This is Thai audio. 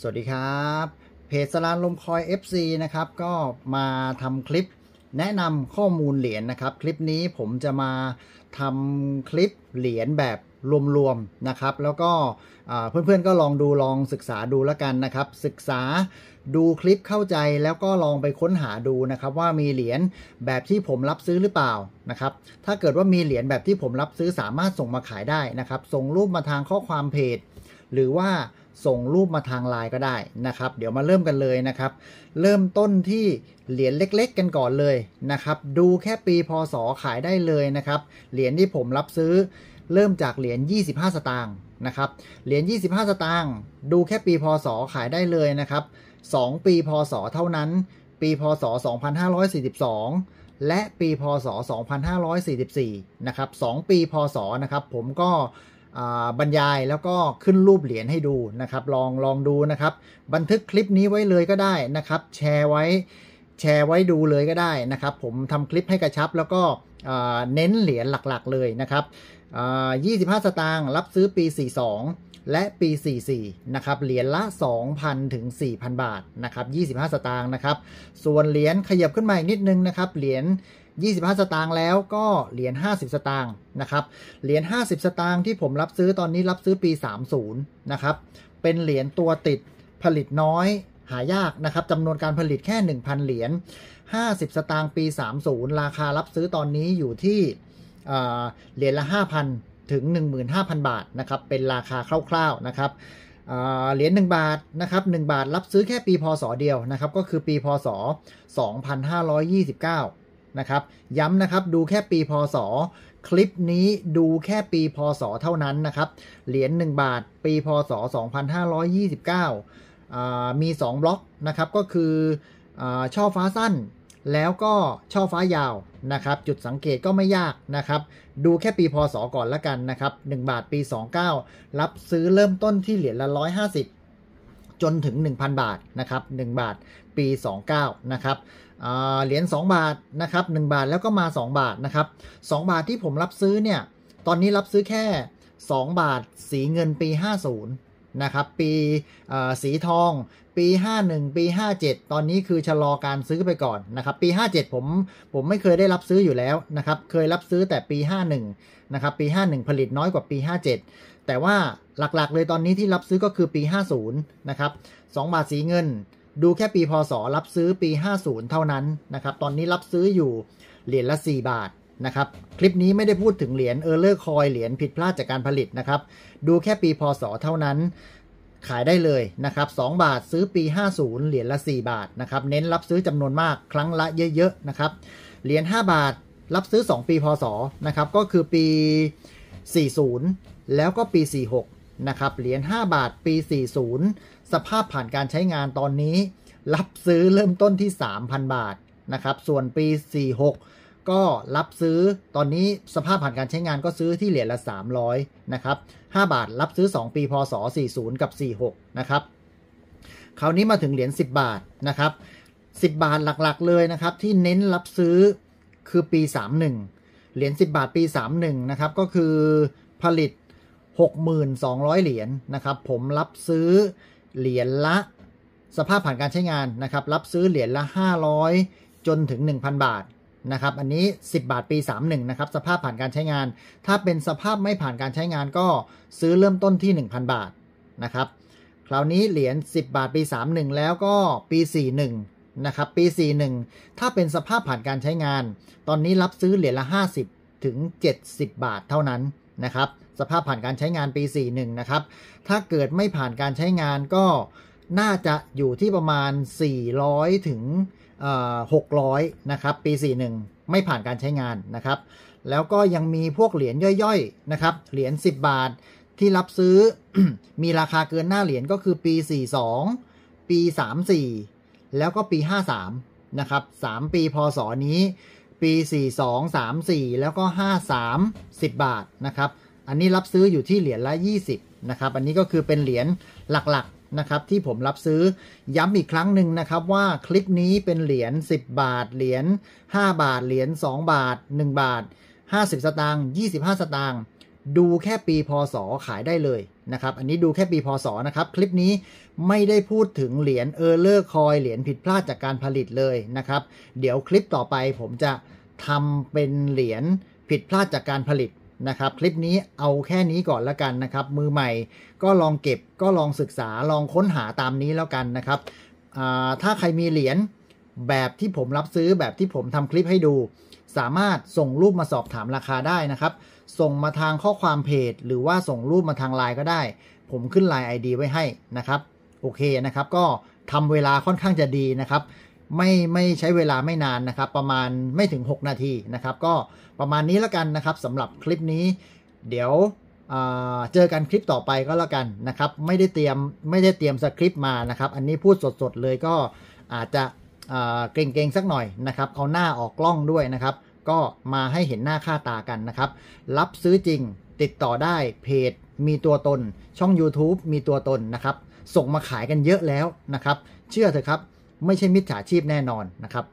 สวัสดีครับ เพจสลานลมคอย FC นะครับก็มาทำคลิปแนะนำข้อมูลเหรียญนนะครับ คลิปนี้ผมจะมาทำคลิปเหรียญแบบรวมๆนะครับ แล้วก็เพื่อนๆ ก็ลองดูลองศึกษาดูแล้วกันนะครับ ศึกษาดูคลิปเข้าใจแล้วก็ลองไปค้นหาดูนะครับ ว่ามีเหรียญแบบที่ผมรับซื้อหรือเปล่านะครับ ถ้าเกิดว่ามีเหรียญแบบที่ผมรับซื้อสามารถส่งมาขายได้นะครับ ส่งรูปมาทางข้อความเพจ หรือว่าส่งรูปมาทางไลน์ก็ได้นะครับ เดี๋ยวมาเริ่มกันเลยนะครับ เริ่มต้นที่เหรียญเล็กๆ กันก่อนเลยนะครับดูแค่ปีพศขายได้เลยนะครับเหรียญที่ผมรับซื้อ เริ่มจากเหรียญ25 สตางค์นะครับเหรียญ25 สตางค์ดูแค่ปีพศขายได้เลยนะครับ 2 ปีพศ เท่านั้น ปีพศ 2542 และปีพศ 2544นะครับ2ปีพศนะครับผมก็บรรยายแล้วก็ขึ้นรูปเหรียญให้ดูนะครับลองลองดูนะครับ บันทึกคลิปนี้ไว้เลยก็ได้นะครับแชร์ไว้แชร์ไว้ดูเลยก็ได้นะครับ ผมทำคลิปให้กระชับแล้วก็เน้นเหรียญหลักๆเลยนะครับ25 สตางค์รับซื้อปี 42 และปี44นะครับเหรียญละ 2,000ถึง4,000 บาท นะครับ25 สตางค์นะครับส่วนเหรียญขยับขึ้นมาอีกนิดนึงนะครับเหรียญ25 สตางค์แล้วก็เหรียญ50 สตางค์นะครับ เหรียญ50 สตางค์ที่ผมรับซื้อตอนนี้รับซื้อปี 30นะครับ เป็นเหรียญตัวติดผลิตน้อยหายาก นะครับ จำนวนการผลิตแค่ 1,000เหรียญ50 สตางค์ปี30ราคารับซื้อตอนนี้อยู่ที่เหรียญละ 5,000ถึง15,000 บาทนะครับ เป็นราคาคร่าวๆ นะครับเหรียญ1บาทนะครับ1บาทรับซื้อแค่ปีพศเดียวนะครับก็คือปีพศ 2529นะครับย้ำนะครับดูแค่ปีพศ คลิปนี้ดูแค่ปีพศเท่านั้นนะครับเหรียญ1บาทปีพศ 2529มี 2 บล็อกนะครับก็คือช่อฟ้าสั้น แล้วก็ช่อฟ้ายาวนะครับจุดสังเกตก็ไม่ยากนะครับดูแค่ปีพศก่อนละกันนะครับ1บาทปี 29 รับซื้อเริ่มต้นที่เหรียญละ 150จนถึง 1,000 บาท นะครับ 1 บาทปี 29 นะครับเหรียญ2บาท นะครับ 1 บาทแล้วก็มา 2 บาท นะครับ 2 บาทที่ผมรับซื้อเนี่ย ตอนนี้รับซื้อแค่ 2 บาทสีเงินปี 50นะครับปีสีทองปี 51 ปี 57 ตอนนี้คือชะลอการซื้อไปก่อนนะครับปี 57ผมผมไม่เคยได้รับซื้ออยู่แล้วนะครับเคยรับซื้อแต่ปี 51นะครับปี 51 ผลิตน้อยกว่าปี 57 แต่ว่าหลักๆเลยตอนนี้ที่รับซื้อก็คือปี 50นะครับ2บาทสีเงิน ดูแค่ปีพศรับซื้อปี 50 เท่านั้นนะครับตอนนี้รับซื้ออยู่เหรียญละ 4 บาทนะครับคลิปนี้ไม่ได้พูดถึงเหรียญเออร์เลอร์คอยเหรียญผิดพลาดจากการผลิตนะครับดูแค่ปีพศเท่านั้นขายได้เลยนะครับ2บาทซื้อปี 50 เหรียญละ 4 บาทนะครับเน้นรับซื้อจำนวนมากครั้งละเยอะๆนะครับเหรียญ5บาทรับซื้อ 2 ปีพศนะครับก็คือปี 40 แล้วก็ปี 46นะครับเหรียญ5บาทปี 40 สภาพผ่านการใช้งานตอนนี้ รับซื้อเริ่มต้นที่ 3,000 บาทนะครับส่วนปี 46ก็รับซื้อตอนนี้สภาพผ่านการใช้งานก็ซื้อที่เหรียญละ 300 นะครับ 5 บาทรับซื้อ 2ปีพศ40กับ46นะครับ คราวนี้มาถึงเหรียญ10 บาทนะครับ 10 บาทหลัก ๆ เลยนะครับที่เน้นรับซื้อคือปี 31 เหรียญ10 บาทปี 31นะครับก็คือผลิต 6,200 เหรียญนะครับ ผมรับซื้อเหรียญละสภาพผ่านการใช้งานนะครับรับซื้อเหรียญละ 500 จนถึง 1,000 บาทนะครับอันนี้ 10 บาทปี31นะครับ สภาพผ่านการใช้งาน ถ้าเป็นสภาพไม่ผ่านการใช้งานก็ซื้อเริ่มต้นที่ 1,000 บาทนะครับคราวนี้เหรียญ10 บาทปี31แล้วก็ปี41นะครับปี41ถ้าเป็นสภาพผ่านการใช้งาน ตอนนี้รับซื้อเหรียญละ 50ถึง 70 บาทเท่านั้นนะครับสภาพผ่านการใช้งานปี41นะครับ ถ้าเกิดไม่ผ่านการใช้งานก็น่าจะอยู่ที่ประมาณ400ถึง600 นะครับ ปี 41 ไม่ผ่านการใช้งานนะครับ แล้วก็ยังมีพวกเหรียญย่อยๆ นะครับ เหรียญ10 บาทที่รับซื้อมีราคาเกินหน้าเหรียญก็คือปี 42 ปี 34 แล้วก็ปี 53นะครับ3ปีพศนี้ ปี 42 34 แล้วก็53 10 บาทนะครับ อันนี้รับซื้ออยู่ที่เหรียญละ 20นะครับ อันนี้ก็คือเป็นเหรียญหลักๆนะครับที่ผมรับซื้อย้ำอีกครั้งหนึ่งนะครับว่าคลิปนี้เป็นเหรียญ10 บาท เหรียญ5บาท เหรียญ2บาท 1 บาท 50 สตางค์25 สตางค์ดูแค่ปีพศขายได้เลยนะครับอันนี้ดูแค่ปีพศนะครับคลิปนี้ไม่ได้พูดถึงเหรียญเออร์เลอร์คอยเหรียญผิดพลาดจากการผลิตเลยนะครับเดี๋ยวคลิปต่อไปผมจะทำเป็นเหรียญผิดพลาดจากการผลิตนะครับคลิปนี้เอาแค่นี้ก่อนแล้วกันนะครับ มือใหม่ ก็ลองเก็บก็ลองศึกษาลองค้นหาตามนี้แล้วกันนะครับถ้าใครมีเหรียญแบบที่ผมรับซื้อแบบที่ผมทำคลิปให้ดู สามารถส่งรูปมาสอบถามราคาได้นะครับ ส่งมาทางข้อความเพจ หรือว่าส่งรูปมาทางไลน์ก็ได้ ผมขึ้นไลน์ ID ไว้ให้นะครับโอเคนะครับ ก็ทำเวลาค่อนข้างจะดีนะครับไม่ไม่ใช้เวลาไม่นานนะครับ ประมาณไม่ถึง 6 นาทีนะครับ ก็ประมาณนี้แล้วกันนะครับสำหรับคลิปนี้ เดี๋ยวเจอกันคลิปต่อไปก็แล้วกันนะครับ ไม่ได้เตรียมไม่ได้เตรียมสคริปต์มานะครับ อันนี้พูดสดๆเลยก็อาจจะเกรงๆสักหน่อยนะครับเอาหน้าออกกล้องด้วยนะครับ ก็มาให้เห็นหน้าค่าตากันนะครับ รับซื้อจริงติดต่อได้ เพจ มีตัวตนช่อง YouTube มีตัวตนนะครับ ส่งมาขายกันเยอะแล้วนะครับ เชื่อเถอะครับไม่ใช่มิจฉาชีพแน่นอนนะครับ